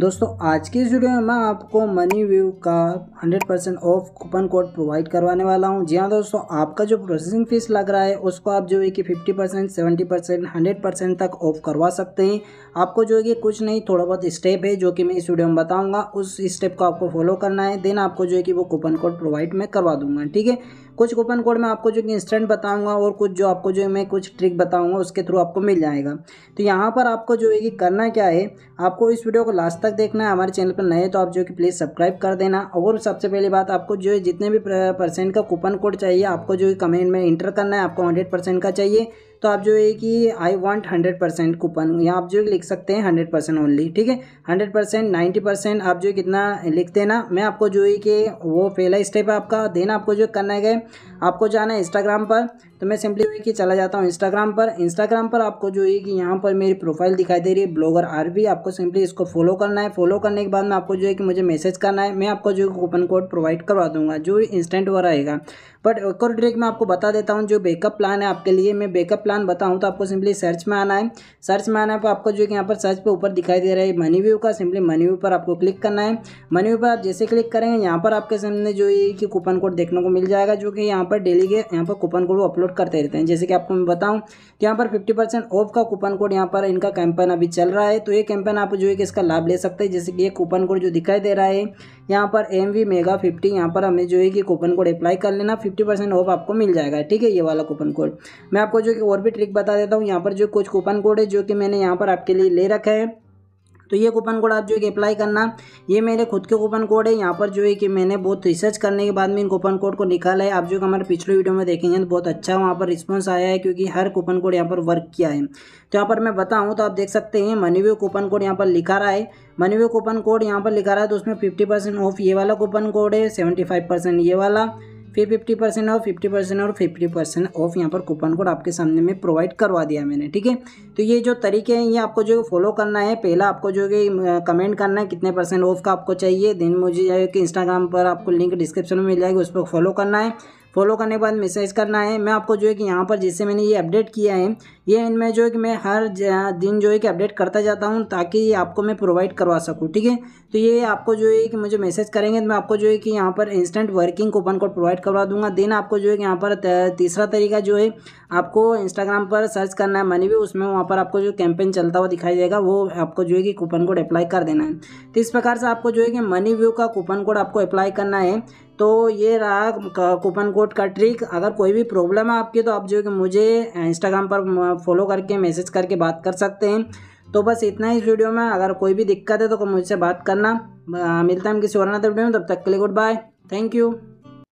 दोस्तों आज की इस वीडियो में मैं आपको मनी व्यू का 100 percent off coupon code provide करवाने वाला हूं जी हाँ दोस्तों आपका जो प्रोसेसिंग फीस लग रहा है उसको आप जो है कि 50 percent seventy percent hundred percent तक ऑफ करवा सकते हैं आपको जो है कि कुछ नहीं थोड़ा बहुत स्टेप है जो कि मैं इस वीडियो में बताऊँगा उस स्टेप को आपको फॉलो करना है देन आपको जो है कि वो कूपन कोड प्रोवाइड मैं करवा दूँगा ठीक है कुछ कूपन कोड मैं आपको जो कि इंस्टेंट बताऊंगा और कुछ जो आपको जो मैं कुछ ट्रिक बताऊंगा उसके थ्रू आपको मिल जाएगा तो यहाँ पर आपको जो है कि करना क्या है आपको इस वीडियो को लास्ट तक देखना है हमारे चैनल पर नए तो आप जो कि प्लीज़ सब्सक्राइब कर देना और सबसे पहली बात आपको जो है जितने भी परसेंट का कूपन कोड चाहिए आपको जो कमेंट में इंटर करना है आपको हंड्रेड का चाहिए तो आप जो है कि I want hundred percent coupon यहाँ आप जो लिख सकते हैं हंड्रेड परसेंट ओनली ठीक है हंड्रेड परसेंट नाइन्टी परसेंट आप जो कितना लिखते हैं ना मैं आपको जो है कि वो पहला स्टेप आपका देना आपको जो करना है आपको जाना है इंस्टाग्राम पर तो मैं सिंपली जो है कि चला जाता हूँ इंस्टाग्राम पर इंस्टाग्राम पर आपको जो है कि यहाँ पर मेरी प्रोफाइल दिखाई दे रही है ब्लॉगर आर आपको सिंपली इसको फॉलो करना है फॉलो करने के बाद में आपको जो है कि मुझे मैसेज करना है मैं आपको जो कूपन कोड प्रोवाइड करवा दूंगा जो इंस्टेंट हुआ रहेगा बट एक और ट्रिक मैं आपको बता देता हूँ जो बैकअप प्लान है आपके लिए मैं बैकअप प्लान बताऊँ तो आपको सिंपली सर्च में आना है सर्च में आना है आपको जो कि यहाँ पर सर्च पर ऊपर दिखाई दे रहा है मनी व्यू का सिंपली मनी व्यू पर आपको क्लिक करना है मनी व्यू पर आप जैसे क्लिक करेंगे यहाँ पर आपके सामने जो ये कि कूपन कोड देखने को मिल जाएगा जो कि यहाँ पर डेली के यहाँ पर कूपन कोड वो अपलोड करते रहते हैं जैसे कि आपको मैं बताऊँ कि यहाँ पर फिफ्टी ऑफ का कूपन कोड यहाँ पर इनका कैंपेन अभी चल रहा है तो ये कैंपेन आप जो है कि इसका लाभ ले सकते हैं जैसे कि ये कूपन कोड जो दिखाई दे रहा है यहाँ पर एम वी मेगा फिफ्टी यहाँ पर हमें जो है कि कूपन कोड अप्लाई कर लेना फिफ्टी परसेंट ऑफ आपको मिल जाएगा ठीक है ये वाला कूपन कोड मैं आपको जो कि और भी ट्रिक बता देता हूँ यहाँ पर जो कुछ कूपन कोड है जो कि मैंने यहाँ पर आपके लिए ले रखा है तो ये कूपन कोड आप जो है कि अप्लाई करना ये मेरे खुद के कूपन कोड है यहाँ पर जो है कि मैंने बहुत रिसर्च करने के बाद में इन कूपन कोड को निकाला है आप जो हमारे पिछले वीडियो में देखेंगे तो बहुत अच्छा वहाँ पर रिस्पॉन्स आया है क्योंकि हर कूपन कोड यहाँ पर वर्क किया है तो यहाँ पर मैं बताऊँ तो आप देख सकते हैं मनीव्यू कूपन कोड यहाँ पर लिखा रहा है व्यू कूपन कोड यहाँ पर लिखा रहा है तो उसमें फिफ्टी परसेंट ऑफ ये वाला कूपन कोड है सेवेंटी फाइव परसेंट ये वाला फिर fifty percent off fifty percent और फिफ्टी परसेंट ऑफ यहाँ पर कूपन कोड आपके सामने में प्रोवाइड करवा दिया मैंने ठीक है तो ये जो तरीके हैं ये आपको जो फॉलो करना है पहला आपको जो कि कमेंट करना है कितने परसेंट ऑफ का आपको चाहिए देन मुझे इंस्टाग्राम पर आपको लिंक डिस्क्रिप्शन में मिल जाएगी उस पर फॉलो करना है फॉलो करने के बाद मैसेज करना है मैं आपको जो है कि यहाँ पर जैसे मैंने ये अपडेट किया है ये इनमें जो है कि मैं हर दिन जो है कि अपडेट करता जाता हूँ ताकि आपको मैं प्रोवाइड करवा सकूँ ठीक है तो ये आपको जो है कि मुझे मैसेज करेंगे तो मैं आपको जो है कि यहाँ पर instant working coupon code provide करवा दूंगा देन आपको जो है कि यहाँ पर तीसरा तरीका जो है आपको इंस्टाग्राम पर सर्च करना है मनी भी उसमें वहाँ पर आपको जो कैंपेन चलता हुआ दिखाई देगा वो आपको जो है कि कूपन कोड अप्लाई कर देना है तो इस प्रकार से आपको जो है कि मनी व्यू का कूपन कोड आपको अप्लाई करना है तो ये रहा कूपन कोड का ट्रिक अगर कोई भी प्रॉब्लम है आपकी तो आप जो कि मुझे इंस्टाग्राम पर फॉलो करके मैसेज करके बात कर सकते हैं तो बस इतना ही इस वीडियो में अगर कोई भी दिक्कत है तो मुझसे बात करना मिलता है हम किसी और वीडियो में तब तक के लिए गुड बाय थैंक यू